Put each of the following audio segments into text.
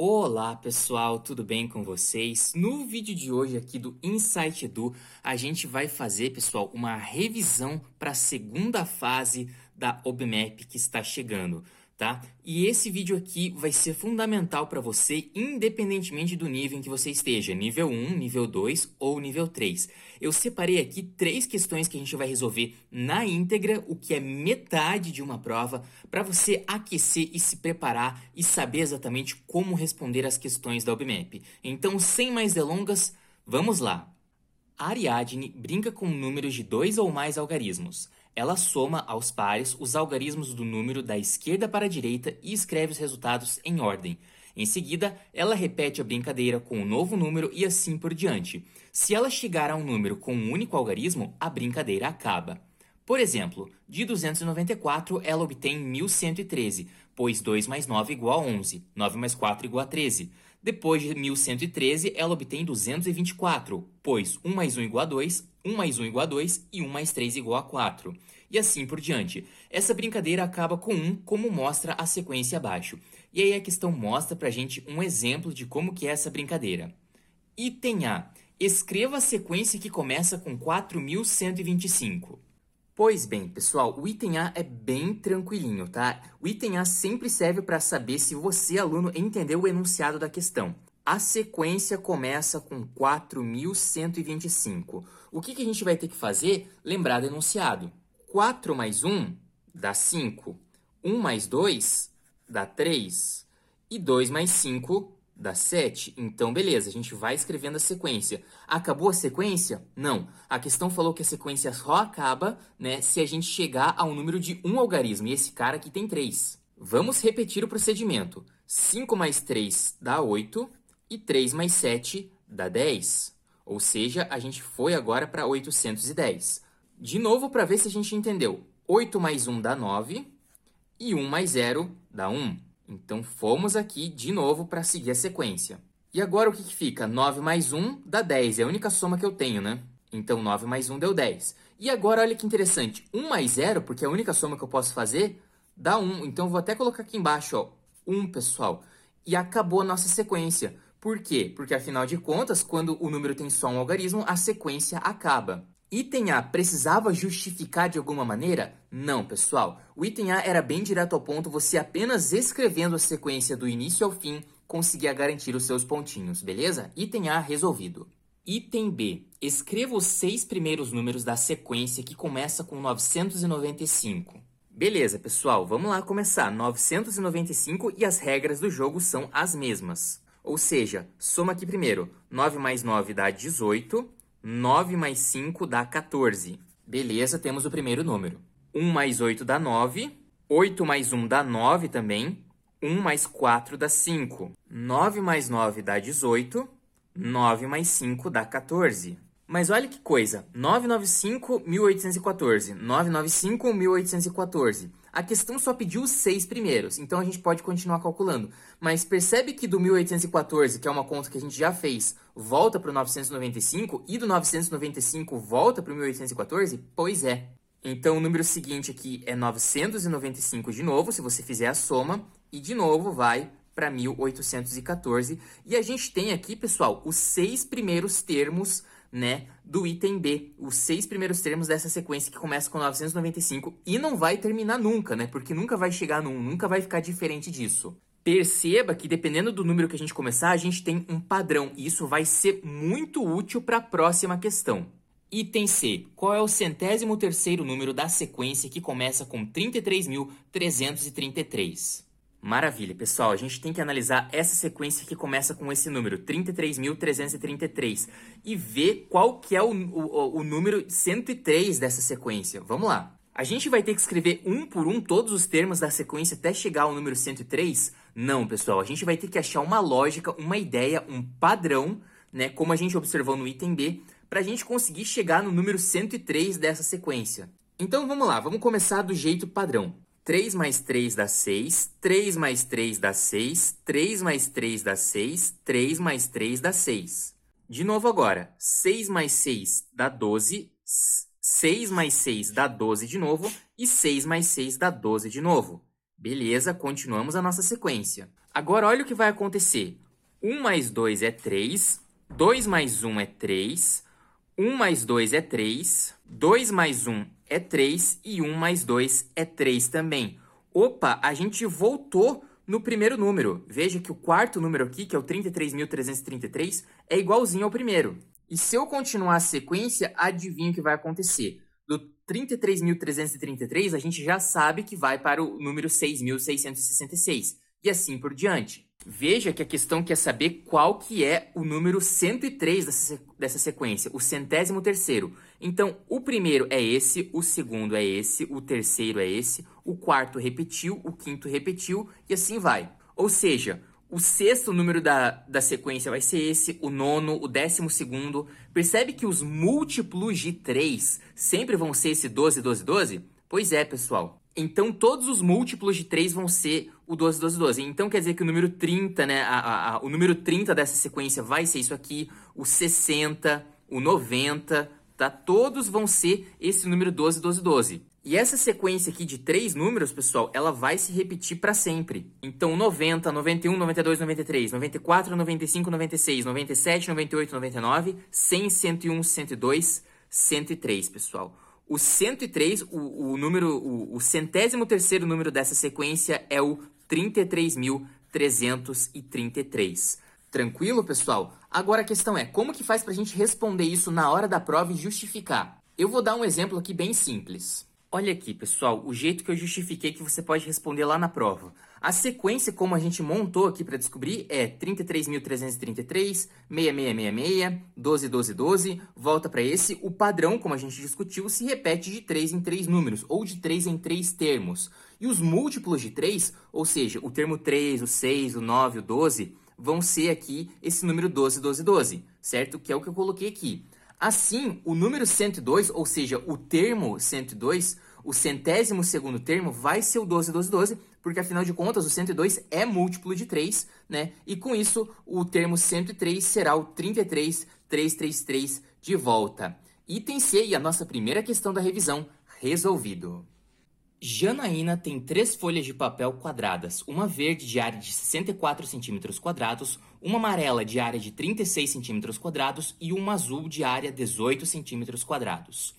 Olá pessoal, tudo bem com vocês? No vídeo de hoje aqui do Insight Edu, a gente vai fazer, pessoal, uma revisão para a segunda fase da OBMEP que está chegando tá? E esse vídeo aqui vai ser fundamental para você, independentemente do nível em que você esteja, nível 1, nível 2 ou nível 3. Eu separei aqui três questões que a gente vai resolver na íntegra, o que é metade de uma prova, para você aquecer e se preparar e saber exatamente como responder as questões da UBMEP. Então, sem mais delongas, vamos lá! Ariadne brinca com números de dois ou mais algarismos. Ela soma aos pares os algarismos do número da esquerda para a direita e escreve os resultados em ordem. Em seguida, ela repete a brincadeira com um novo número e assim por diante. Se ela chegar a um número com um único algarismo, a brincadeira acaba. Por exemplo, de 294 ela obtém 1113, pois 2 mais 9 igual a 11, 9 mais 4 igual a 13. Depois de 1113 ela obtém 224, pois 1 mais 1 igual a 2, 1 mais 1 igual a 2 e 1 mais 3 igual a 4. E assim por diante. Essa brincadeira acaba com 1, como mostra a sequência abaixo. E aí a questão mostra pra gente um exemplo de como que é essa brincadeira. Item A. Escreva a sequência que começa com 4125. Pois bem, pessoal, o item A é bem tranquilinho, tá? O item A sempre serve para saber se você, aluno, entendeu o enunciado da questão. A sequência começa com 4125 o que, que a gente vai ter que fazer? Lembrar do enunciado. 4 mais 1 dá 5. 1 mais 2 dá 3. E 2 mais 5 dá 7. Então, beleza, a gente vai escrevendo a sequência. Acabou a sequência? Não. A questão falou que a sequência só acaba né, se a gente chegar ao número de um algarismo. E esse cara aqui tem 3. Vamos repetir o procedimento. 5 mais 3 dá 8 e 3 mais 7 dá 10. Ou seja, a gente foi agora para 810. De novo, para ver se a gente entendeu. 8 mais 1 dá 9 e 1 mais 0 dá 1. Então, fomos aqui de novo para seguir a sequência. E agora o que, que fica? 9 mais 1 dá 10. É a única soma que eu tenho, né? Então, 9 mais 1 deu 10. E agora, olha que interessante. 1 mais 0, porque é a única soma que eu posso fazer, dá 1. Então, vou até colocar aqui embaixo, ó, 1, pessoal. E acabou a nossa sequência. Por quê? Porque afinal de contas, quando o número tem só um algarismo, a sequência acaba. Item A precisava justificar de alguma maneira? Não, pessoal. O item A era bem direto ao ponto, você apenas escrevendo a sequência do início ao fim conseguia garantir os seus pontinhos, beleza? Item A resolvido. Item B. Escreva os seis primeiros números da sequência que começa com 995. Beleza, pessoal, vamos lá começar. 995 e as regras do jogo são as mesmas. Ou seja, soma aqui primeiro. 9 mais 9 dá 18. 9 mais 5 dá 14. Beleza, temos o primeiro número. 1 mais 8 dá 9. 8 mais 1 dá 9 também. 1 mais 4 dá 5. 9 mais 9 dá 18. 9 mais 5 dá 14. Mas olha que coisa, 995-1814, 995-1814. A questão só pediu os seis primeiros, então a gente pode continuar calculando. Mas percebe que do 1814, que é uma conta que a gente já fez, volta para o 995, e do 995 volta para o 1814? Pois é. Então o número seguinte aqui é 995 de novo, se você fizer a soma, e de novo vai para 1814. E a gente tem aqui, pessoal, os seis primeiros termos né, do item B, os seis primeiros termos dessa sequência que começa com 995 e não vai terminar nunca, né, porque nunca vai chegar num, nunca vai ficar diferente disso. Perceba que dependendo do número que a gente começar, a gente tem um padrão e isso vai ser muito útil para a próxima questão. Item C. Qual é o centésimo terceiro número da sequência que começa com 33.333? Maravilha, pessoal. A gente tem que analisar essa sequência que começa com esse número, 33.333, e ver qual que é o, o, o número 103 dessa sequência. Vamos lá. A gente vai ter que escrever um por um todos os termos da sequência até chegar ao número 103? Não, pessoal. A gente vai ter que achar uma lógica, uma ideia, um padrão, né, como a gente observou no item B, para a gente conseguir chegar no número 103 dessa sequência. Então vamos lá, vamos começar do jeito padrão. 3 mais 3 dá 6, 3 mais 3 dá 6, 3 mais 3 dá 6, 3 mais 3 dá 6. De novo agora, 6 mais 6 dá 12, 6 mais 6 dá 12 de novo e 6 mais 6 dá 12 de novo. Beleza, continuamos a nossa sequência. Agora olha o que vai acontecer. 1 mais 2 é 3, 2 mais 1 é 3, 1 mais 2 é 3, 2 mais 1 é 3 e 1 mais 2 é 3 também. Opa, a gente voltou no primeiro número. Veja que o quarto número aqui, que é o 33.333, é igualzinho ao primeiro. E se eu continuar a sequência, adivinha o que vai acontecer? Do 33.333, a gente já sabe que vai para o número 6.666 e assim por diante. Veja que a questão quer saber qual que é o número 103 dessa, dessa sequência, o centésimo terceiro. Então, o primeiro é esse, o segundo é esse, o terceiro é esse, o quarto repetiu, o quinto repetiu e assim vai. Ou seja, o sexto número da, da sequência vai ser esse, o nono, o décimo segundo. Percebe que os múltiplos de 3 sempre vão ser esse 12, 12, 12? Pois é, pessoal. Então, todos os múltiplos de 3 vão ser o 12, 12, 12. Então quer dizer que o número 30, né? A, a, a, o número 30 dessa sequência vai ser isso aqui, o 60, o 90, tá? Todos vão ser esse número 12, 12, 12. E essa sequência aqui de três números, pessoal, ela vai se repetir para sempre. Então, 90, 91, 92, 93, 94, 95, 96, 97, 98, 99, 100, 101, 102, 103, pessoal. O 103, o, o número, o, o centésimo terceiro número dessa sequência é o 33.333. Tranquilo, pessoal? Agora a questão é, como que faz para a gente responder isso na hora da prova e justificar? Eu vou dar um exemplo aqui bem simples. Olha aqui, pessoal, o jeito que eu justifiquei que você pode responder lá na prova. A sequência, como a gente montou aqui para descobrir, é 33.333, 6666, 121212, volta para esse. O padrão, como a gente discutiu, se repete de 3 em 3 números, ou de 3 em 3 termos. E os múltiplos de 3, ou seja, o termo 3, o 6, o 9, o 12, vão ser aqui esse número 121212, certo? Que é o que eu coloquei aqui. Assim, o número 102, ou seja, o termo 102, o centésimo segundo termo vai ser o 12, 12, 12, porque afinal de contas o 102 é múltiplo de 3, né? E com isso o termo 103 será o 33333 de volta. Item C e a nossa primeira questão da revisão resolvido. Janaína tem três folhas de papel quadradas, uma verde de área de 64 centímetros quadrados, uma amarela de área de 36 centímetros quadrados e uma azul de área 18 centímetros quadrados.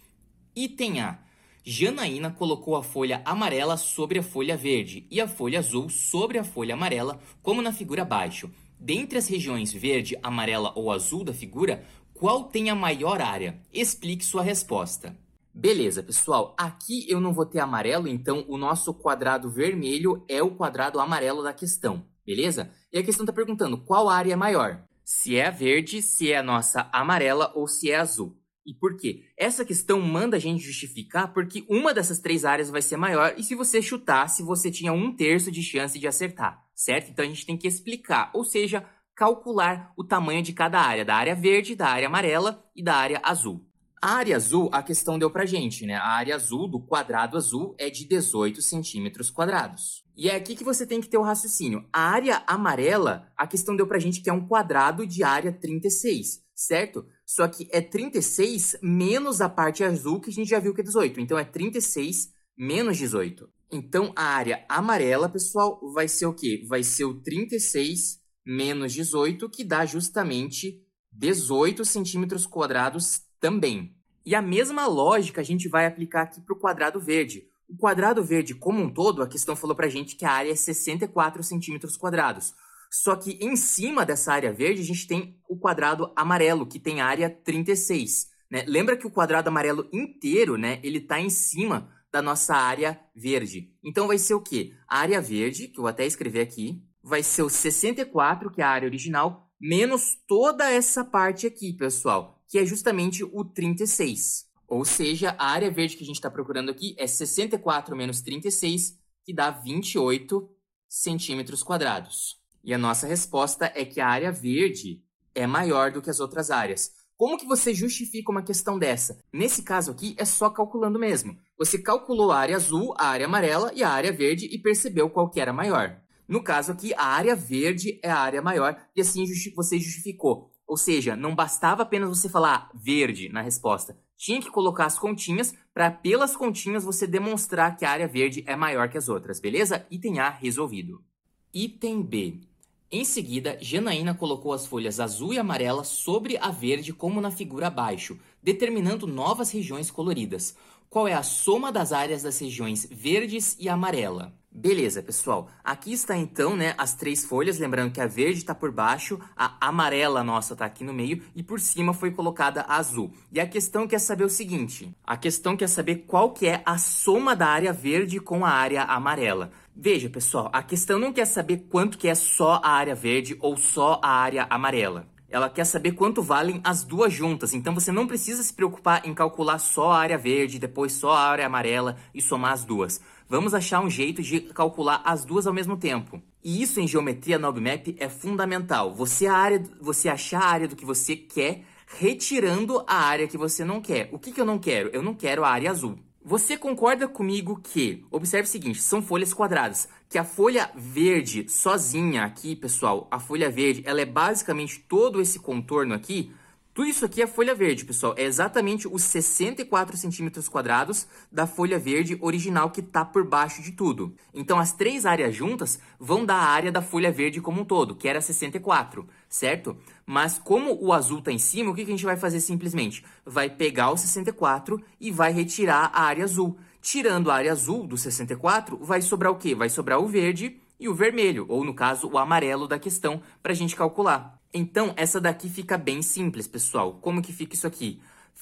Item A. Janaína colocou a folha amarela sobre a folha verde e a folha azul sobre a folha amarela, como na figura abaixo. Dentre as regiões verde, amarela ou azul da figura, qual tem a maior área? Explique sua resposta. Beleza, pessoal, aqui eu não vou ter amarelo, então o nosso quadrado vermelho é o quadrado amarelo da questão, beleza? E a questão está perguntando qual área é maior? Se é a verde, se é a nossa amarela ou se é azul. E por quê? Essa questão manda a gente justificar porque uma dessas três áreas vai ser maior e se você chutasse, você tinha um terço de chance de acertar, certo? Então a gente tem que explicar, ou seja, calcular o tamanho de cada área, da área verde, da área amarela e da área azul. A área azul, a questão deu pra gente, né? A área azul do quadrado azul é de 18 centímetros quadrados. E é aqui que você tem que ter o raciocínio. A área amarela, a questão deu pra gente que é um quadrado de área 36, certo? Só que é 36 menos a parte azul que a gente já viu que é 18. Então é 36 menos 18. Então a área amarela, pessoal, vai ser o quê? Vai ser o 36 menos 18, que dá justamente 18 centímetros quadrados também. E a mesma lógica a gente vai aplicar aqui para o quadrado verde. O quadrado verde como um todo, a questão falou para a gente que a área é 64 centímetros quadrados. Só que em cima dessa área verde, a gente tem o quadrado amarelo, que tem a área 36. Né? Lembra que o quadrado amarelo inteiro, né, ele está em cima da nossa área verde. Então vai ser o quê? A área verde, que eu vou até escrever aqui, vai ser o 64, que é a área original, menos toda essa parte aqui, pessoal, que é justamente o 36. Ou seja, a área verde que a gente está procurando aqui é 64 menos 36, que dá 28 centímetros quadrados. E a nossa resposta é que a área verde é maior do que as outras áreas. Como que você justifica uma questão dessa? Nesse caso aqui, é só calculando mesmo. Você calculou a área azul, a área amarela e a área verde e percebeu qual que era maior. No caso aqui, a área verde é a área maior e assim você justificou. Ou seja, não bastava apenas você falar verde na resposta. Tinha que colocar as continhas para, pelas continhas, você demonstrar que a área verde é maior que as outras, beleza? Item A resolvido. Item B. Em seguida, Janaína colocou as folhas azul e amarela sobre a verde, como na figura abaixo, determinando novas regiões coloridas. Qual é a soma das áreas das regiões verdes e amarela? Beleza, pessoal. Aqui está então, né, as três folhas, lembrando que a verde está por baixo, a amarela nossa está aqui no meio e por cima foi colocada a azul. E a questão quer saber o seguinte: a questão quer saber qual que é a soma da área verde com a área amarela. Veja, pessoal, a questão não quer saber quanto que é só a área verde ou só a área amarela ela quer saber quanto valem as duas juntas. Então você não precisa se preocupar em calcular só a área verde, depois só a área amarela e somar as duas. Vamos achar um jeito de calcular as duas ao mesmo tempo. E isso em geometria no OBMAP é fundamental. Você, é a área, você achar a área do que você quer, retirando a área que você não quer. O que, que eu não quero? Eu não quero a área azul. Você concorda comigo que, observe o seguinte, são folhas quadradas, que a folha verde sozinha aqui, pessoal, a folha verde, ela é basicamente todo esse contorno aqui tudo isso aqui é folha verde, pessoal. É exatamente os 64 centímetros quadrados da folha verde original que está por baixo de tudo. Então, as três áreas juntas vão dar a área da folha verde como um todo, que era 64, certo? Mas como o azul está em cima, o que, que a gente vai fazer simplesmente? Vai pegar o 64 e vai retirar a área azul. Tirando a área azul do 64, vai sobrar o quê? Vai sobrar o verde e o vermelho, ou no caso, o amarelo da questão, para a gente calcular. Então, essa daqui fica bem simples, pessoal. Como que fica isso aqui?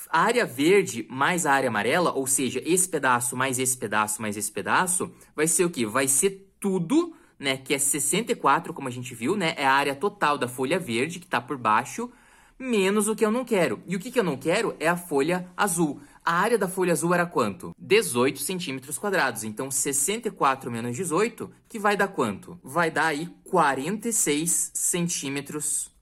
A área verde mais a área amarela, ou seja, esse pedaço mais esse pedaço mais esse pedaço, vai ser o quê? Vai ser tudo, né, que é 64, como a gente viu, né, é a área total da folha verde que está por baixo, menos o que eu não quero. E o que, que eu não quero é a folha azul. A área da folha azul era quanto? 18 centímetros quadrados. Então, 64 menos 18, que vai dar quanto? Vai dar aí 46 centímetros quadrados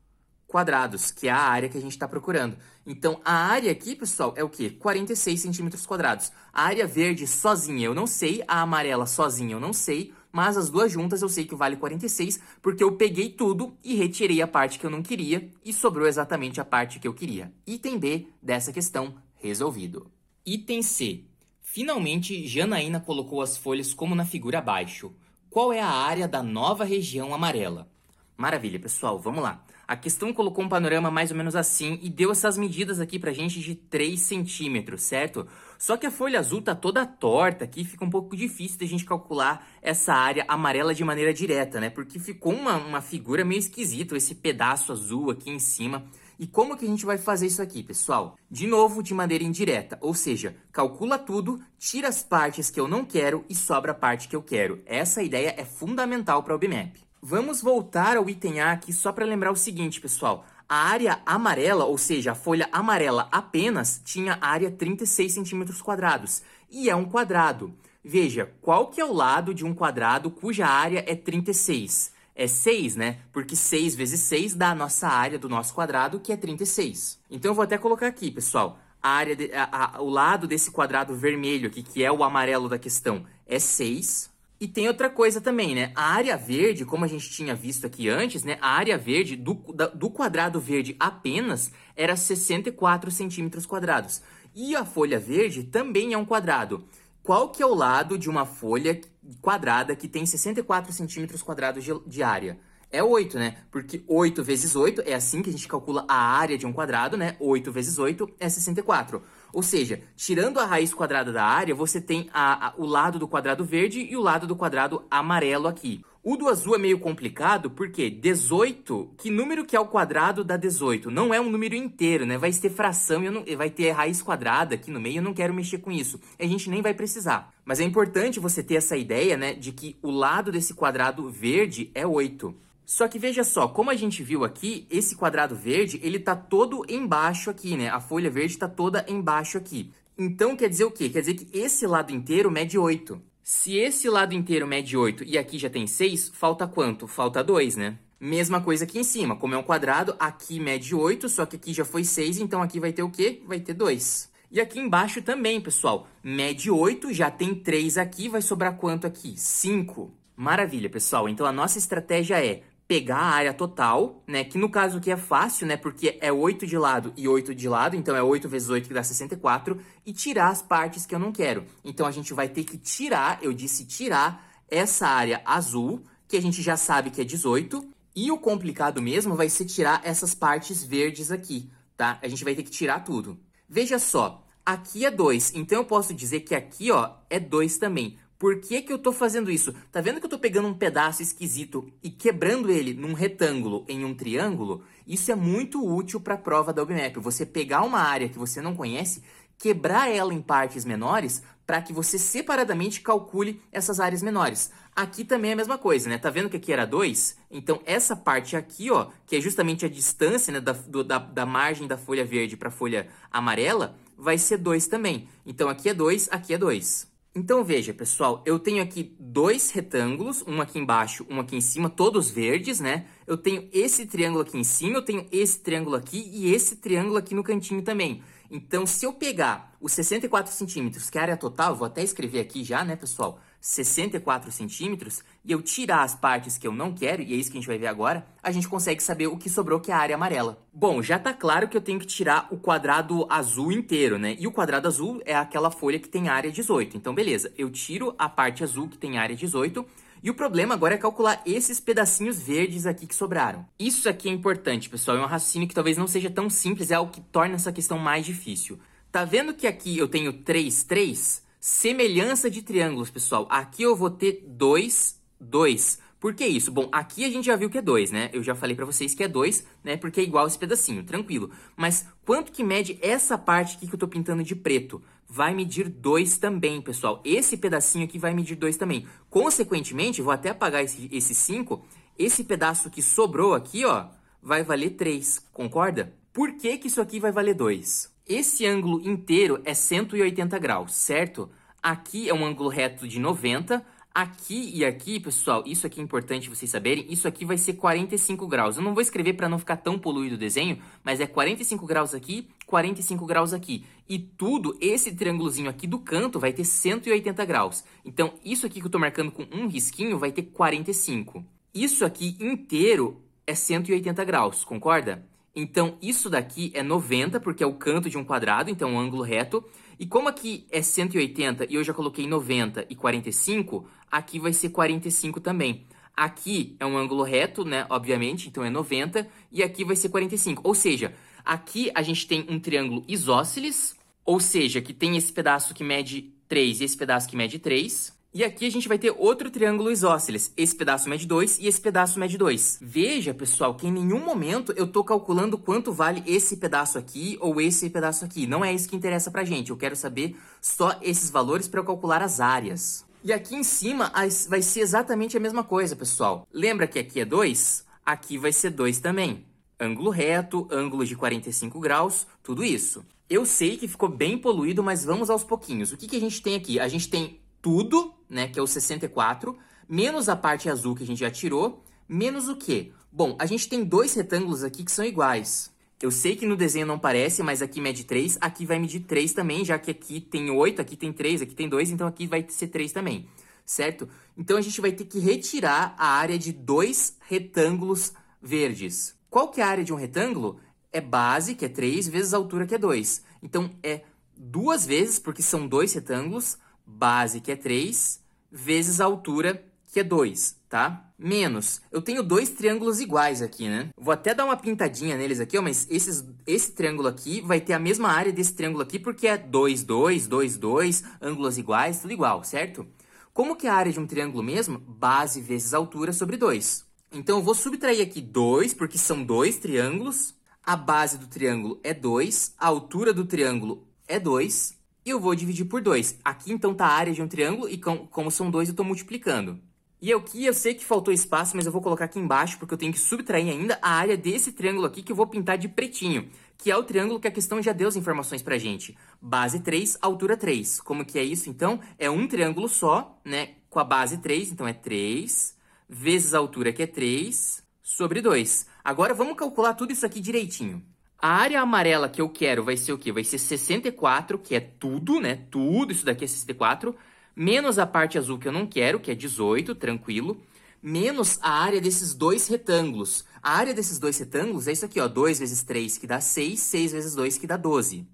quadrados, que é a área que a gente está procurando. Então, a área aqui, pessoal, é o quê? 46 centímetros quadrados. A área verde sozinha eu não sei, a amarela sozinha eu não sei, mas as duas juntas eu sei que vale 46, porque eu peguei tudo e retirei a parte que eu não queria e sobrou exatamente a parte que eu queria. Item B dessa questão resolvido. Item C. Finalmente, Janaína colocou as folhas como na figura abaixo. Qual é a área da nova região amarela? Maravilha, pessoal, vamos lá. A questão colocou um panorama mais ou menos assim e deu essas medidas aqui pra gente de 3 centímetros, certo? Só que a folha azul tá toda torta aqui, fica um pouco difícil da gente calcular essa área amarela de maneira direta, né? Porque ficou uma, uma figura meio esquisita, esse pedaço azul aqui em cima. E como que a gente vai fazer isso aqui, pessoal? De novo, de maneira indireta, ou seja, calcula tudo, tira as partes que eu não quero e sobra a parte que eu quero. Essa ideia é fundamental para o BMAP. Vamos voltar ao item A aqui só para lembrar o seguinte, pessoal. A área amarela, ou seja, a folha amarela apenas, tinha área 36 centímetros quadrados. E é um quadrado. Veja, qual que é o lado de um quadrado cuja área é 36? É 6, né? Porque 6 vezes 6 dá a nossa área do nosso quadrado, que é 36. Então, eu vou até colocar aqui, pessoal. A área de, a, a, o lado desse quadrado vermelho aqui, que é o amarelo da questão, é 6. E tem outra coisa também, né? A área verde, como a gente tinha visto aqui antes, né? A área verde do, da, do quadrado verde apenas era 64 centímetros quadrados. E a folha verde também é um quadrado. Qual que é o lado de uma folha quadrada que tem 64 centímetros quadrados de, de área? É 8, né? Porque 8 vezes 8 é assim que a gente calcula a área de um quadrado, né? 8 vezes 8 é 64. Ou seja, tirando a raiz quadrada da área, você tem a, a, o lado do quadrado verde e o lado do quadrado amarelo aqui. O do azul é meio complicado porque 18, que número que é o quadrado da 18? Não é um número inteiro, né? Vai ter fração e vai ter raiz quadrada aqui no meio, eu não quero mexer com isso. A gente nem vai precisar. Mas é importante você ter essa ideia, né, de que o lado desse quadrado verde é 8. Só que veja só, como a gente viu aqui, esse quadrado verde, ele tá todo embaixo aqui, né? A folha verde tá toda embaixo aqui. Então quer dizer o quê? Quer dizer que esse lado inteiro mede 8. Se esse lado inteiro mede 8 e aqui já tem 6, falta quanto? Falta 2, né? Mesma coisa aqui em cima, como é um quadrado, aqui mede 8, só que aqui já foi 6, então aqui vai ter o quê? Vai ter 2. E aqui embaixo também, pessoal, mede 8, já tem 3 aqui, vai sobrar quanto aqui? 5. Maravilha, pessoal. Então, a nossa estratégia é pegar a área total, né? Que no caso aqui é fácil, né? Porque é 8 de lado e 8 de lado, então é 8 vezes 8 que dá 64, e tirar as partes que eu não quero. Então a gente vai ter que tirar, eu disse tirar, essa área azul, que a gente já sabe que é 18, e o complicado mesmo vai ser tirar essas partes verdes aqui, tá? A gente vai ter que tirar tudo. Veja só, aqui é 2, então eu posso dizer que aqui, ó, é 2 também. Por que, que eu estou fazendo isso? Tá vendo que eu estou pegando um pedaço esquisito e quebrando ele num retângulo, em um triângulo? Isso é muito útil para a prova da UBMAP. Você pegar uma área que você não conhece, quebrar ela em partes menores para que você separadamente calcule essas áreas menores. Aqui também é a mesma coisa, né? Tá vendo que aqui era 2? Então essa parte aqui, ó, que é justamente a distância né, da, do, da, da margem da folha verde para a folha amarela, vai ser 2 também. Então aqui é 2, aqui é 2. Então veja, pessoal, eu tenho aqui dois retângulos, um aqui embaixo, um aqui em cima, todos verdes, né? Eu tenho esse triângulo aqui em cima, eu tenho esse triângulo aqui e esse triângulo aqui no cantinho também. Então, se eu pegar os 64 centímetros, que é a área total, vou até escrever aqui já, né, pessoal? 64 centímetros e eu tirar as partes que eu não quero, e é isso que a gente vai ver agora, a gente consegue saber o que sobrou, que é a área amarela. Bom, já tá claro que eu tenho que tirar o quadrado azul inteiro, né? E o quadrado azul é aquela folha que tem área 18. Então, beleza, eu tiro a parte azul que tem área 18, e o problema agora é calcular esses pedacinhos verdes aqui que sobraram. Isso aqui é importante, pessoal. É um raciocínio que talvez não seja tão simples, é o que torna essa questão mais difícil. Tá vendo que aqui eu tenho 3, 3? Semelhança de triângulos, pessoal. Aqui eu vou ter 2, 2. Por que isso? Bom, aqui a gente já viu que é 2, né? Eu já falei para vocês que é 2, né? Porque é igual esse pedacinho, tranquilo. Mas quanto que mede essa parte aqui que eu tô pintando de preto? Vai medir 2 também, pessoal. Esse pedacinho aqui vai medir 2 também. Consequentemente, vou até apagar esse 5. Esse, esse pedaço que sobrou aqui, ó, vai valer 3, concorda? Por que que isso aqui vai valer 2? Esse ângulo inteiro é 180 graus, certo? Aqui é um ângulo reto de 90. Aqui e aqui, pessoal, isso aqui é importante vocês saberem, isso aqui vai ser 45 graus. Eu não vou escrever para não ficar tão poluído o desenho, mas é 45 graus aqui, 45 graus aqui. E tudo, esse triângulozinho aqui do canto vai ter 180 graus. Então, isso aqui que eu estou marcando com um risquinho vai ter 45. Isso aqui inteiro é 180 graus, concorda? Então, isso daqui é 90, porque é o canto de um quadrado, então é um ângulo reto. E como aqui é 180 e eu já coloquei 90 e 45, aqui vai ser 45 também. Aqui é um ângulo reto, né, obviamente, então é 90, e aqui vai ser 45. Ou seja, aqui a gente tem um triângulo isósceles, ou seja, que tem esse pedaço que mede 3 e esse pedaço que mede 3. E aqui a gente vai ter outro triângulo isósceles. Esse pedaço mede 2 e esse pedaço mede 2. Veja, pessoal, que em nenhum momento eu estou calculando quanto vale esse pedaço aqui ou esse pedaço aqui. Não é isso que interessa para gente. Eu quero saber só esses valores para eu calcular as áreas. E aqui em cima vai ser exatamente a mesma coisa, pessoal. Lembra que aqui é 2? Aqui vai ser 2 também. Ângulo reto, ângulo de 45 graus, tudo isso. Eu sei que ficou bem poluído, mas vamos aos pouquinhos. O que, que a gente tem aqui? A gente tem tudo né, que é o 64, menos a parte azul que a gente já tirou, menos o quê? Bom, a gente tem dois retângulos aqui que são iguais. Eu sei que no desenho não parece, mas aqui mede 3, aqui vai medir 3 também, já que aqui tem 8, aqui tem 3, aqui tem 2, então aqui vai ser 3 também, certo? Então a gente vai ter que retirar a área de dois retângulos verdes. Qual que é a área de um retângulo? É base, que é 3, vezes a altura, que é 2. Então é duas vezes, porque são dois retângulos, base, que é 3, vezes a altura, que é 2, tá? Menos, eu tenho dois triângulos iguais aqui, né? Vou até dar uma pintadinha neles aqui, ó, mas esses, esse triângulo aqui vai ter a mesma área desse triângulo aqui, porque é 2, 2, 2, 2, ângulos iguais, tudo igual, certo? Como que é a área de um triângulo mesmo? Base vezes altura sobre 2. Então, eu vou subtrair aqui 2, porque são dois triângulos. A base do triângulo é 2, a altura do triângulo é 2 eu vou dividir por 2. Aqui então tá a área de um triângulo e com, como são dois eu estou multiplicando. E aqui eu sei que faltou espaço, mas eu vou colocar aqui embaixo porque eu tenho que subtrair ainda a área desse triângulo aqui que eu vou pintar de pretinho, que é o triângulo que a questão já deu as informações para a gente. Base 3, altura 3. Como que é isso então? É um triângulo só, né, com a base 3, então é 3 vezes a altura que é 3 sobre 2. Agora vamos calcular tudo isso aqui direitinho. A área amarela que eu quero vai ser o quê? Vai ser 64, que é tudo, né? Tudo, isso daqui é 64. Menos a parte azul que eu não quero, que é 18, tranquilo. Menos a área desses dois retângulos. A área desses dois retângulos é isso aqui, ó. 2 vezes 3, que dá 6. 6 vezes 2, que dá 12.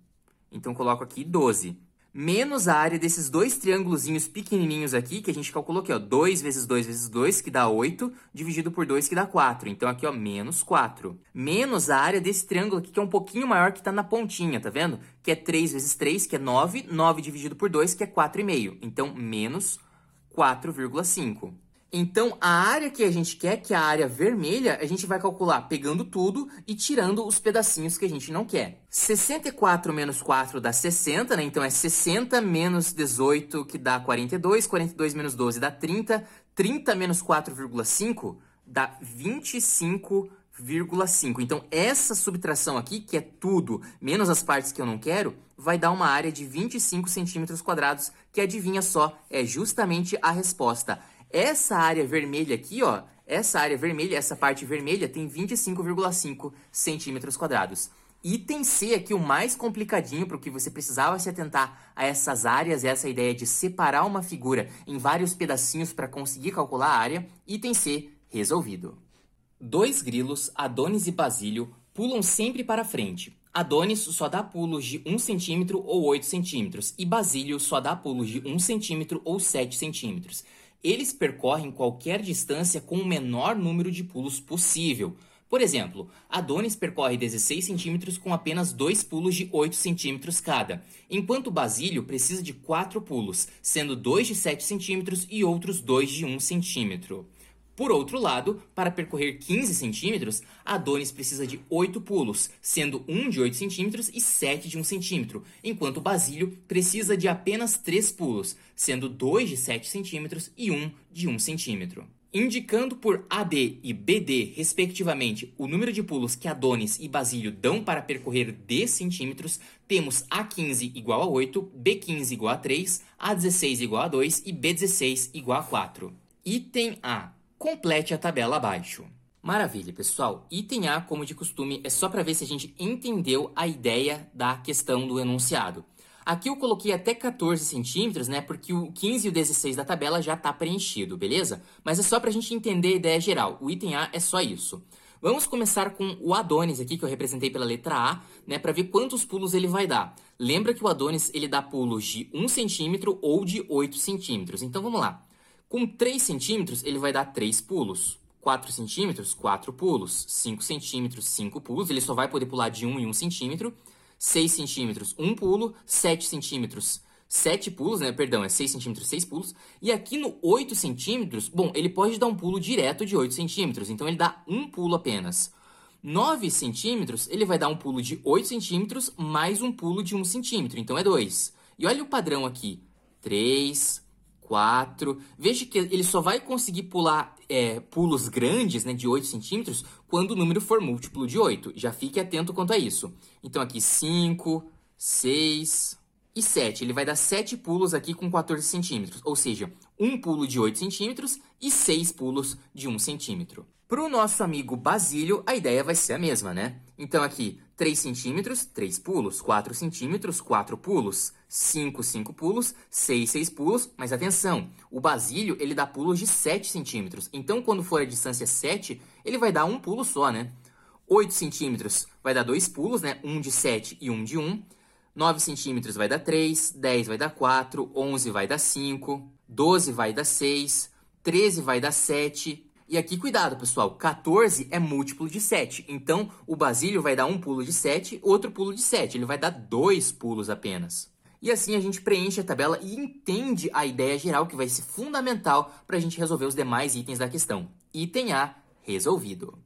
Então, coloco aqui 12 menos a área desses dois triângulos pequenininhos aqui, que a gente calculou aqui, ó, 2 vezes 2 vezes 2, que dá 8, dividido por 2, que dá 4. Então, aqui, ó, menos 4. Menos a área desse triângulo aqui, que é um pouquinho maior, que está na pontinha, tá vendo? Que é 3 vezes 3, que é 9, 9 dividido por 2, que é 4,5. Então, menos 4,5. Então, a área que a gente quer, que é a área vermelha, a gente vai calcular pegando tudo e tirando os pedacinhos que a gente não quer. 64 menos 4 dá 60, né? Então, é 60 menos 18, que dá 42. 42 menos 12 dá 30. 30 menos 4,5 dá 25,5. Então, essa subtração aqui, que é tudo, menos as partes que eu não quero, vai dar uma área de 25 centímetros quadrados, que adivinha só, é justamente a resposta. Essa área vermelha aqui, ó, essa área vermelha, essa parte vermelha tem 25,5 centímetros quadrados. Item C aqui, o mais complicadinho, para o que você precisava se atentar a essas áreas, essa ideia de separar uma figura em vários pedacinhos para conseguir calcular a área. Item C, resolvido. Dois grilos, Adonis e Basílio, pulam sempre para frente. Adonis só dá pulos de 1 cm ou 8 cm e Basílio só dá pulos de 1 cm ou 7 centímetros. Eles percorrem qualquer distância com o menor número de pulos possível. Por exemplo, Adonis percorre 16 centímetros com apenas dois pulos de 8 centímetros cada, enquanto Basílio precisa de quatro pulos, sendo dois de 7 centímetros e outros dois de 1 centímetro. Por outro lado, para percorrer 15 centímetros, Adonis precisa de 8 pulos, sendo um de 8 centímetros e 7 de 1 centímetro, enquanto Basílio precisa de apenas 3 pulos, sendo 2 de 7 centímetros e 1 de 1 centímetro. Indicando por AD e BD, respectivamente, o número de pulos que Adonis e Basílio dão para percorrer D centímetros, temos A15 igual a 8, B15 igual a 3, A16 igual a 2 e B16 igual a 4. Item A complete a tabela abaixo. Maravilha, pessoal. Item A, como de costume, é só para ver se a gente entendeu a ideia da questão do enunciado. Aqui eu coloquei até 14 centímetros, né? Porque o 15 e o 16 da tabela já está preenchido, beleza? Mas é só para a gente entender a ideia geral. O item A é só isso. Vamos começar com o Adonis aqui, que eu representei pela letra A, né, para ver quantos pulos ele vai dar. Lembra que o Adonis ele dá pulos de 1 centímetro ou de 8 centímetros. Então vamos lá. Com 3 centímetros, ele vai dar 3 pulos. 4 centímetros, 4 pulos. 5 centímetros, 5 pulos. Ele só vai poder pular de 1 em 1 centímetro. 6 centímetros, 1 pulo. 7 centímetros, 7 pulos, né? Perdão, é 6 centímetros, 6 pulos. E aqui no 8 centímetros, bom, ele pode dar um pulo direto de 8 centímetros. Então, ele dá um pulo apenas. 9 centímetros, ele vai dar um pulo de 8 centímetros mais um pulo de 1 centímetro. Então, é 2. E olha o padrão aqui. 3, 4. Veja que ele só vai conseguir pular é, pulos grandes, né, de 8 centímetros, quando o número for múltiplo de 8. Já fique atento quanto a isso. Então, aqui 5, 6 e 7. Ele vai dar 7 pulos aqui com 14 centímetros, ou seja, um pulo de 8 centímetros e 6 pulos de 1 centímetro. Para o nosso amigo Basílio, a ideia vai ser a mesma, né? Então, aqui, 3 centímetros, 3 pulos, 4 centímetros, 4 pulos, 5, 5 pulos, 6, 6 pulos, mas atenção, o basílio ele dá pulos de 7 centímetros, então quando for a distância 7, ele vai dar um pulo só, né? 8 centímetros vai dar 2 pulos, né? Um de 7 e um de 1. 9 centímetros vai dar 3, 10 vai dar 4, 11 vai dar 5, 12 vai dar 6, 13 vai dar 7, e aqui, cuidado, pessoal, 14 é múltiplo de 7. Então, o Basílio vai dar um pulo de 7, outro pulo de 7. Ele vai dar dois pulos apenas. E assim a gente preenche a tabela e entende a ideia geral que vai ser fundamental para a gente resolver os demais itens da questão. Item A, resolvido.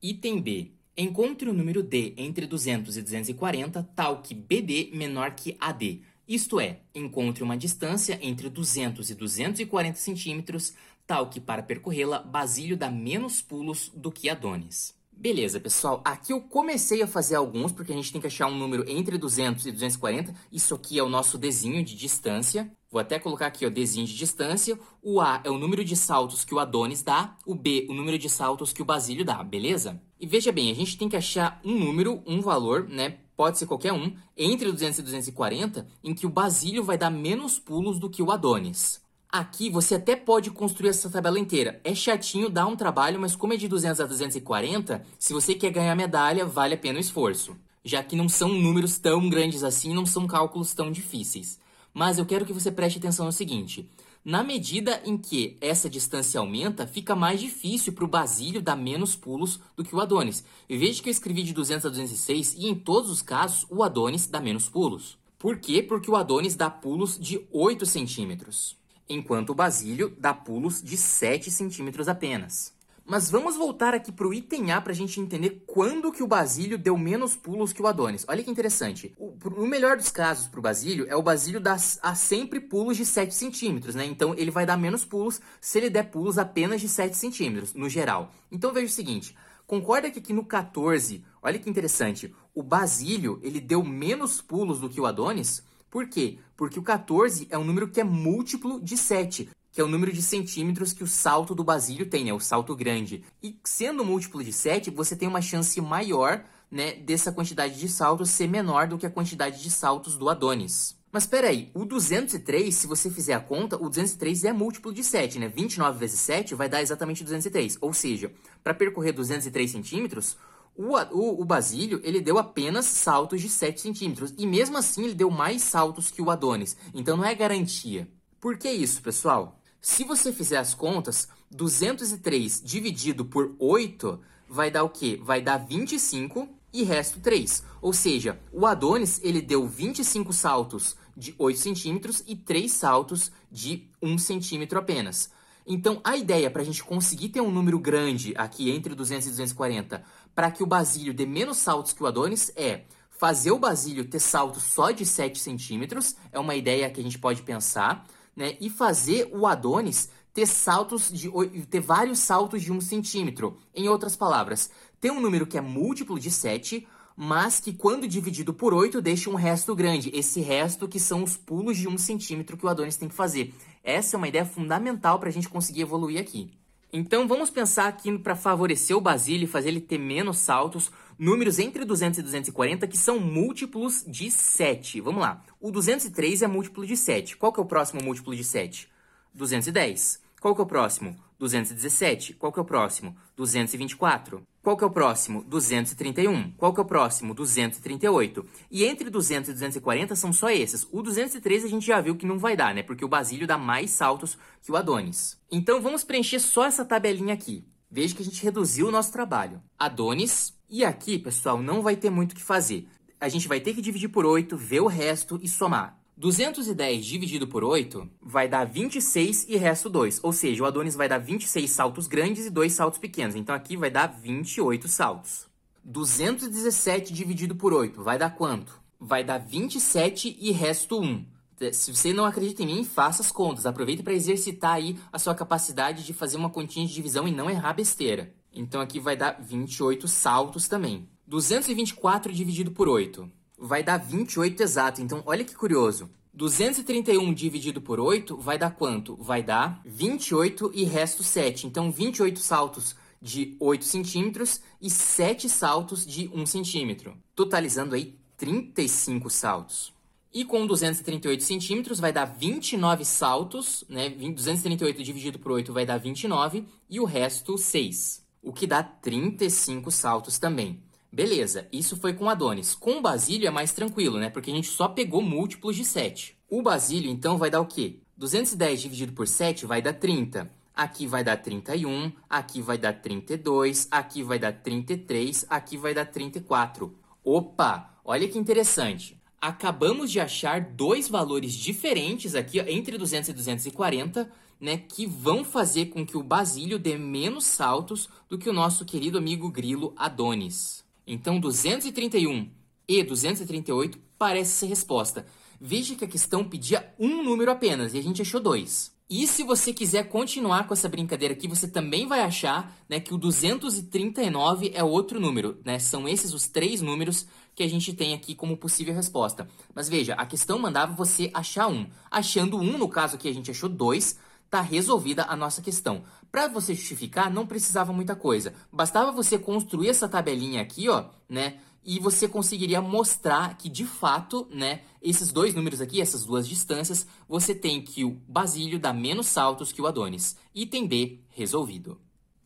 Item B. Encontre o número D entre 200 e 240 tal que BD menor que AD. Isto é, encontre uma distância entre 200 e 240 centímetros tal que para percorrê-la Basílio dá menos pulos do que Adonis. Beleza, pessoal, aqui eu comecei a fazer alguns, porque a gente tem que achar um número entre 200 e 240. Isso aqui é o nosso desenho de distância. Vou até colocar aqui o desenho de distância. O A é o número de saltos que o Adonis dá, o B o número de saltos que o Basílio dá, beleza? E veja bem, a gente tem que achar um número, um valor, né? Pode ser qualquer um, entre 200 e 240, em que o Basílio vai dar menos pulos do que o Adonis. Aqui você até pode construir essa tabela inteira. É chatinho, dá um trabalho, mas como é de 200 a 240, se você quer ganhar medalha, vale a pena o esforço. Já que não são números tão grandes assim, não são cálculos tão difíceis. Mas eu quero que você preste atenção no seguinte: na medida em que essa distância aumenta, fica mais difícil para o Basílio dar menos pulos do que o Adonis. E veja que eu escrevi de 200 a 206 e em todos os casos o Adonis dá menos pulos. Por quê? Porque o Adonis dá pulos de 8 centímetros enquanto o Basílio dá pulos de 7 centímetros apenas. Mas vamos voltar aqui para o item A para a gente entender quando que o Basílio deu menos pulos que o Adonis. Olha que interessante. O, o melhor dos casos para o Basílio é o Basílio dar a sempre pulos de 7 centímetros, né? Então ele vai dar menos pulos se ele der pulos apenas de 7 centímetros, no geral. Então veja o seguinte, concorda que aqui no 14, olha que interessante, o Basílio ele deu menos pulos do que o Adonis? Por quê? Porque o 14 é um número que é múltiplo de 7, que é o número de centímetros que o salto do basílio tem, né? O salto grande. E sendo múltiplo de 7, você tem uma chance maior, né, dessa quantidade de saltos ser menor do que a quantidade de saltos do Adonis. Mas peraí, o 203, se você fizer a conta, o 203 é múltiplo de 7, né? 29 vezes 7 vai dar exatamente 203. Ou seja, para percorrer 203 centímetros, o, o, o, Basílio, ele deu apenas saltos de 7 centímetros. E mesmo assim, ele deu mais saltos que o Adonis. Então não é garantia. Por que isso, pessoal? Se você fizer as contas, 203 dividido por 8 vai dar o quê? Vai dar 25 e resto 3. Ou seja, o Adonis, ele deu 25 saltos de 8 centímetros e 3 saltos de 1 centímetro apenas. Então, a ideia para a gente conseguir ter um número grande aqui entre 200 e 240 para que o Basílio dê menos saltos que o Adonis é fazer o Basílio ter saltos só de 7 centímetros, é uma ideia que a gente pode pensar, né? E fazer o Adonis ter saltos de ter vários saltos de 1 centímetro. Em outras palavras, ter um número que é múltiplo de 7, mas que quando dividido por 8 deixa um resto grande. Esse resto que são os pulos de 1 centímetro que o Adonis tem que fazer. Essa é uma ideia fundamental para a gente conseguir evoluir aqui. Então vamos pensar aqui para favorecer o Basile, fazer ele ter menos saltos, números entre 200 e 240 que são múltiplos de 7. Vamos lá. O 203 é múltiplo de 7. Qual que é o próximo múltiplo de 7? 210. Qual que é o próximo? 217. Qual que é o próximo? 224. Qual que é o próximo? 231. Qual que é o próximo? 238. E entre 200 e 240 são só esses. O 213 a gente já viu que não vai dar, né? Porque o Basílio dá mais saltos que o Adonis. Então vamos preencher só essa tabelinha aqui. Veja que a gente reduziu o nosso trabalho. Adonis. E aqui, pessoal, não vai ter muito o que fazer. A gente vai ter que dividir por 8, ver o resto e somar. 210 dividido por 8 vai dar 26 e resto 2. Ou seja, o Adonis vai dar 26 saltos grandes e 2 saltos pequenos. Então aqui vai dar 28 saltos. 217 dividido por 8 vai dar quanto? Vai dar 27 e resto 1. Se você não acredita em mim, faça as contas. Aproveite para exercitar aí a sua capacidade de fazer uma continha de divisão e não errar besteira. Então aqui vai dar 28 saltos também. 224 dividido por 8 vai dar 28 exato. Então, olha que curioso. 231 dividido por 8 vai dar quanto? Vai dar 28 e resto 7. Então, 28 saltos de 8 centímetros e 7 saltos de 1 centímetro, totalizando aí 35 saltos. E com 238 centímetros vai dar 29 saltos, né? 238 dividido por 8 vai dar 29 e o resto 6, o que dá 35 saltos também. Beleza, isso foi com Adonis. Com o Basílio é mais tranquilo, né? Porque a gente só pegou múltiplos de 7. O Basílio, então, vai dar o quê? 210 dividido por 7 vai dar 30. Aqui vai dar 31, aqui vai dar 32, aqui vai dar 33, aqui vai dar 34. Opa, olha que interessante. Acabamos de achar dois valores diferentes aqui, entre 200 e 240, né, que vão fazer com que o Basílio dê menos saltos do que o nosso querido amigo grilo Adonis. Então, 231 e 238 parece ser resposta. Veja que a questão pedia um número apenas e a gente achou dois. E se você quiser continuar com essa brincadeira aqui, você também vai achar né, que o 239 é outro número. Né? São esses os três números que a gente tem aqui como possível resposta. Mas veja, a questão mandava você achar um. Achando um, no caso aqui a gente achou dois, está resolvida a nossa questão. Para você justificar, não precisava muita coisa. Bastava você construir essa tabelinha aqui, ó, né? E você conseguiria mostrar que de fato, né, esses dois números aqui, essas duas distâncias, você tem que o Basílio dá menos saltos que o Adonis. Item B resolvido.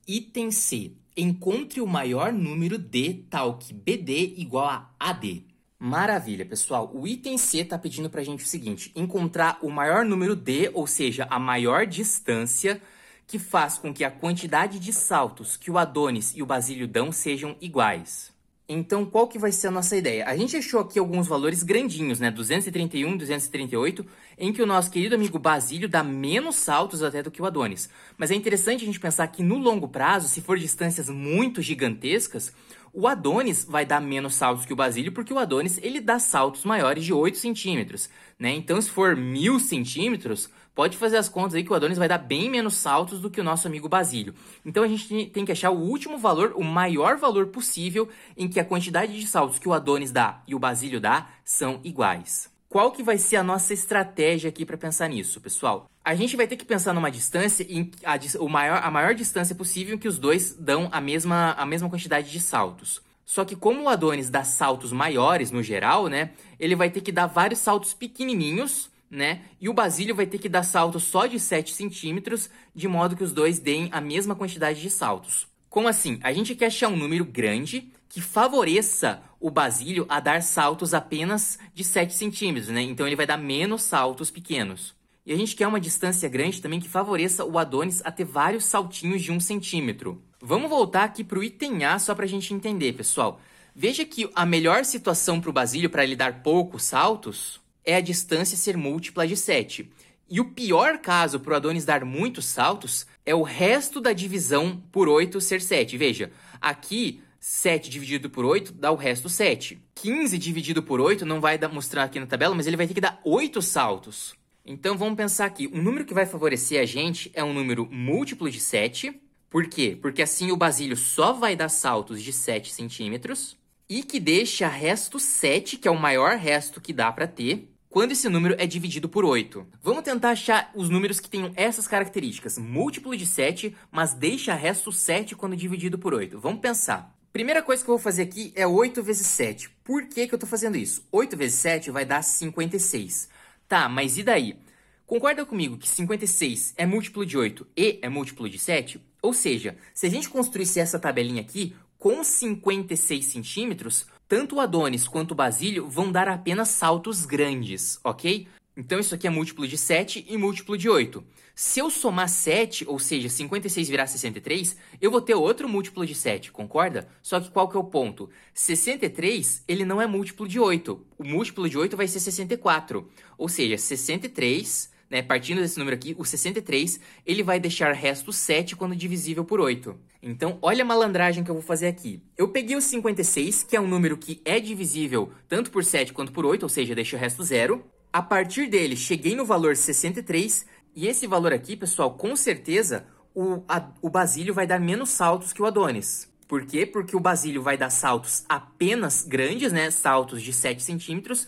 Item C. Encontre o maior número D tal que BD igual a AD. Maravilha, pessoal. O item C está pedindo para a gente o seguinte: encontrar o maior número D, ou seja, a maior distância que faz com que a quantidade de saltos que o Adonis e o Basílio dão sejam iguais. Então, qual que vai ser a nossa ideia? A gente achou aqui alguns valores grandinhos, né? 231, 238, em que o nosso querido amigo Basílio dá menos saltos até do que o Adonis. Mas é interessante a gente pensar que no longo prazo, se for distâncias muito gigantescas, o Adonis vai dar menos saltos que o Basílio, porque o Adonis ele dá saltos maiores de 8 centímetros, né? Então, se for mil centímetros, pode fazer as contas aí que o Adonis vai dar bem menos saltos do que o nosso amigo Basílio. Então, a gente tem que achar o último valor, o maior valor possível, em que a quantidade de saltos que o Adonis dá e o Basílio dá são iguais. Qual que vai ser a nossa estratégia aqui para pensar nisso, pessoal? a gente vai ter que pensar numa distância em a, o maior, a maior distância possível que os dois dão a mesma, a mesma quantidade de saltos. Só que como o Adonis dá saltos maiores no geral, né? Ele vai ter que dar vários saltos pequenininhos, né? E o Basílio vai ter que dar saltos só de 7 centímetros, de modo que os dois deem a mesma quantidade de saltos. Como assim? A gente quer achar um número grande que favoreça o Basílio a dar saltos apenas de 7 centímetros, né? Então ele vai dar menos saltos pequenos. E a gente quer uma distância grande também que favoreça o Adonis a ter vários saltinhos de um centímetro. Vamos voltar aqui para o item A só para a gente entender, pessoal. Veja que a melhor situação para o Basílio para ele dar poucos saltos é a distância ser múltipla de 7. E o pior caso para o Adonis dar muitos saltos é o resto da divisão por 8 ser 7. Veja, aqui 7 dividido por 8 dá o resto 7. 15 dividido por 8 não vai mostrar aqui na tabela, mas ele vai ter que dar 8 saltos. Então vamos pensar aqui, o número que vai favorecer a gente é um número múltiplo de 7. Por quê? Porque assim o basílio só vai dar saltos de 7 centímetros e que deixa resto 7, que é o maior resto que dá para ter, quando esse número é dividido por 8. Vamos tentar achar os números que tenham essas características. Múltiplo de 7, mas deixa resto 7 quando dividido por 8. Vamos pensar. Primeira coisa que eu vou fazer aqui é 8 vezes 7. Por que, que eu estou fazendo isso? 8 vezes 7 vai dar 56. Tá, mas e daí? Concorda comigo que 56 é múltiplo de 8 e é múltiplo de 7? Ou seja, se a gente construísse essa tabelinha aqui com 56 centímetros, tanto o Adonis quanto o Basílio vão dar apenas saltos grandes, ok? Então isso aqui é múltiplo de 7 e múltiplo de 8. Se eu somar 7, ou seja, 56 virar 63, eu vou ter outro múltiplo de 7, concorda? Só que qual que é o ponto? 63, ele não é múltiplo de 8. O múltiplo de 8 vai ser 64. Ou seja, 63, né, partindo desse número aqui, o 63, ele vai deixar resto 7 quando divisível por 8. Então, olha a malandragem que eu vou fazer aqui. Eu peguei o 56, que é um número que é divisível tanto por 7 quanto por 8, ou seja, deixa o resto zero. A partir dele, cheguei no valor 63, e esse valor aqui, pessoal, com certeza o, a, o Basílio vai dar menos saltos que o Adonis. Por quê? Porque o Basílio vai dar saltos apenas grandes, né? Saltos de 7 centímetros.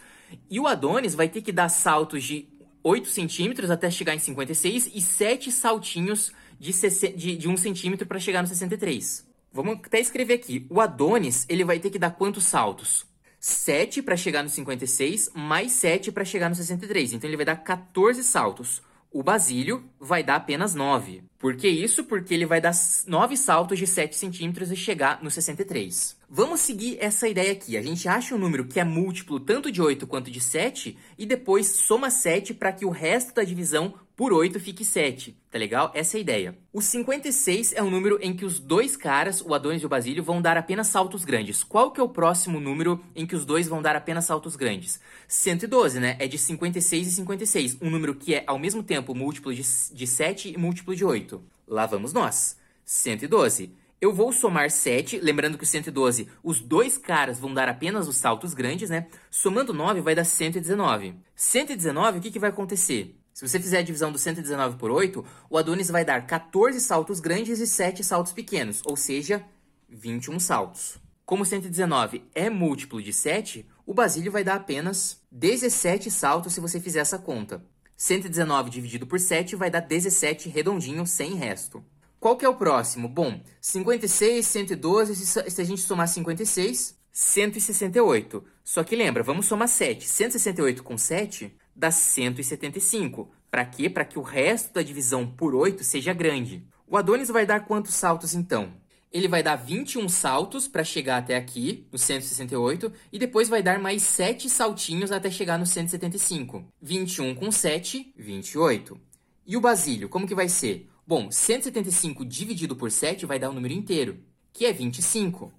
E o Adonis vai ter que dar saltos de 8 centímetros até chegar em 56 e 7 saltinhos de, de, de 1 centímetro para chegar no 63. Vamos até escrever aqui. O Adonis, ele vai ter que dar quantos saltos? 7 para chegar no 56, mais 7 para chegar no 63. Então ele vai dar 14 saltos. O Basílio vai dar apenas 9. Por que isso? Porque ele vai dar 9 saltos de 7 centímetros e chegar no 63. Vamos seguir essa ideia aqui. A gente acha um número que é múltiplo tanto de 8 quanto de 7 e depois soma 7 para que o resto da divisão por 8 fique 7, tá legal? Essa é a ideia. O 56 é um número em que os dois caras, o Adonis e o Basílio, vão dar apenas saltos grandes. Qual que é o próximo número em que os dois vão dar apenas saltos grandes? 112, né? É de 56 e 56, um número que é ao mesmo tempo múltiplo de, de 7 e múltiplo de 8. Lá vamos nós. 112. Eu vou somar 7, lembrando que o 112, os dois caras vão dar apenas os saltos grandes, né? Somando 9 vai dar 119. 119, o que, que vai acontecer? Se você fizer a divisão do 119 por 8, o Adonis vai dar 14 saltos grandes e 7 saltos pequenos, ou seja, 21 saltos. Como 119 é múltiplo de 7, o Basílio vai dar apenas 17 saltos se você fizer essa conta. 119 dividido por 7 vai dar 17 redondinho, sem resto. Qual que é o próximo? Bom, 56, 112, se a gente somar 56, 168. Só que lembra, vamos somar 7. 168 com 7 dá 175. Para quê? Para que o resto da divisão por 8 seja grande. O Adonis vai dar quantos saltos então? Ele vai dar 21 saltos para chegar até aqui, no 168, e depois vai dar mais 7 saltinhos até chegar no 175. 21 com 7, 28. E o Basílio, como que vai ser? Bom, 175 dividido por 7 vai dar o um número inteiro, que é 25.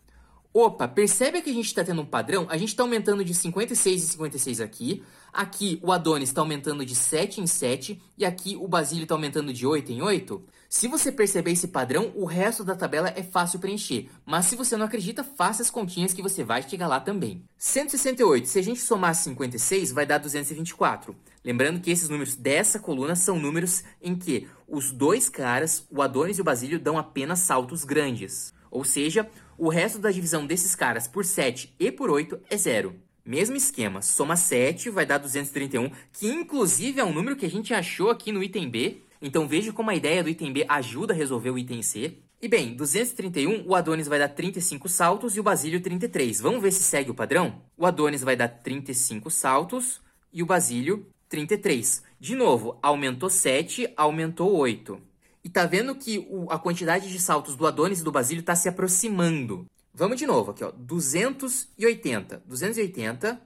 Opa, percebe que a gente está tendo um padrão? A gente está aumentando de 56 e 56 aqui, Aqui o Adonis está aumentando de 7 em 7 e aqui o Basílio está aumentando de 8 em 8. Se você perceber esse padrão, o resto da tabela é fácil preencher, mas se você não acredita, faça as continhas que você vai chegar lá também. 168, se a gente somar 56, vai dar 224. Lembrando que esses números dessa coluna são números em que os dois caras, o Adonis e o Basílio, dão apenas saltos grandes. Ou seja, o resto da divisão desses caras por 7 e por 8 é zero. Mesmo esquema, soma 7 vai dar 231, que inclusive é um número que a gente achou aqui no item B. Então veja como a ideia do item B ajuda a resolver o item C. E bem, 231, o Adonis vai dar 35 saltos e o Basílio 33. Vamos ver se segue o padrão? O Adonis vai dar 35 saltos e o Basílio 33. De novo, aumentou 7, aumentou 8. E tá vendo que o, a quantidade de saltos do Adonis e do Basílio está se aproximando. Vamos de novo aqui, ó. 280. 280,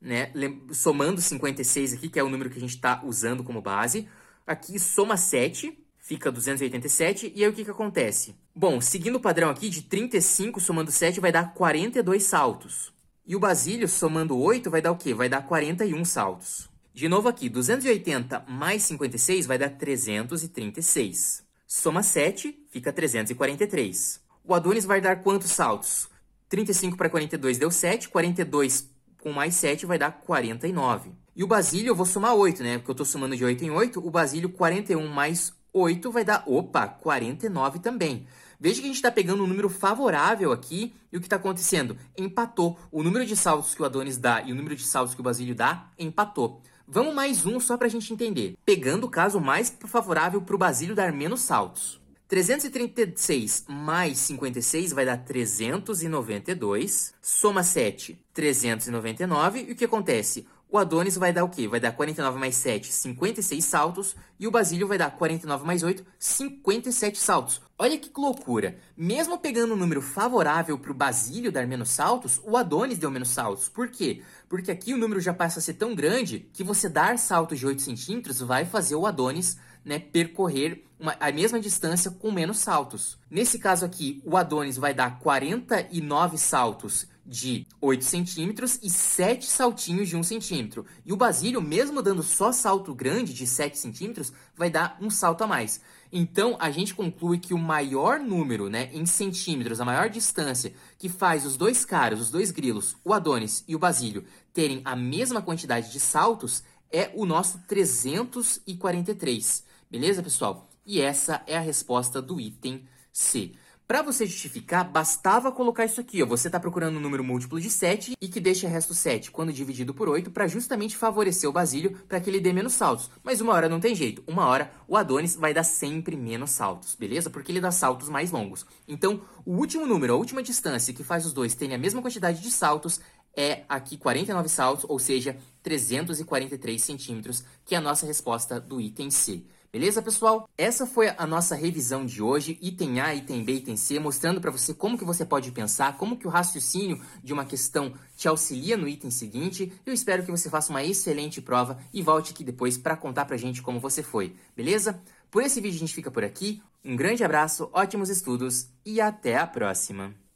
né? Somando 56 aqui, que é o número que a gente está usando como base. Aqui soma 7, fica 287. E aí o que, que acontece? Bom, seguindo o padrão aqui, de 35 somando 7 vai dar 42 saltos. E o Basílio somando 8 vai dar o quê? Vai dar 41 saltos. De novo aqui, 280 mais 56 vai dar 336. Soma 7, fica 343. O Adonis vai dar quantos saltos? 35 para 42 deu 7, 42 com mais 7 vai dar 49. E o Basílio, eu vou somar 8, né? Porque eu estou somando de 8 em 8. O Basílio, 41 mais 8 vai dar, opa, 49 também. Veja que a gente está pegando um número favorável aqui e o que está acontecendo? Empatou. O número de saltos que o Adonis dá e o número de saltos que o Basílio dá, empatou. Vamos mais um só para a gente entender. Pegando o caso mais favorável para o Basílio dar menos saltos. 336 mais 56 vai dar 392. Soma 7, 399. E o que acontece? O Adonis vai dar o quê? Vai dar 49 mais 7, 56 saltos. E o Basílio vai dar 49 mais 8, 57 saltos. Olha que loucura! Mesmo pegando um número favorável para o Basílio dar menos saltos, o Adonis deu menos saltos. Por quê? Porque aqui o número já passa a ser tão grande que você dar saltos de 8 centímetros vai fazer o Adonis né, percorrer uma, a mesma distância com menos saltos. Nesse caso aqui, o Adonis vai dar 49 saltos de 8 centímetros e 7 saltinhos de 1 centímetro. E o Basílio, mesmo dando só salto grande de 7 centímetros, vai dar um salto a mais. Então, a gente conclui que o maior número, né, em centímetros, a maior distância que faz os dois caras, os dois grilos, o Adonis e o Basílio, terem a mesma quantidade de saltos é o nosso 343. Beleza, pessoal? E essa é a resposta do item C. Para você justificar, bastava colocar isso aqui. Ó. Você está procurando um número múltiplo de 7 e que deixa resto 7 quando dividido por 8 para justamente favorecer o Basílio para que ele dê menos saltos. Mas uma hora não tem jeito. Uma hora o Adonis vai dar sempre menos saltos, beleza? Porque ele dá saltos mais longos. Então, o último número, a última distância que faz os dois terem a mesma quantidade de saltos é aqui 49 saltos, ou seja, 343 centímetros, que é a nossa resposta do item C. Beleza, pessoal? Essa foi a nossa revisão de hoje, item A, item B, item C, mostrando para você como que você pode pensar, como que o raciocínio de uma questão te auxilia no item seguinte. Eu espero que você faça uma excelente prova e volte aqui depois para contar pra gente como você foi, beleza? Por esse vídeo a gente fica por aqui. Um grande abraço, ótimos estudos e até a próxima!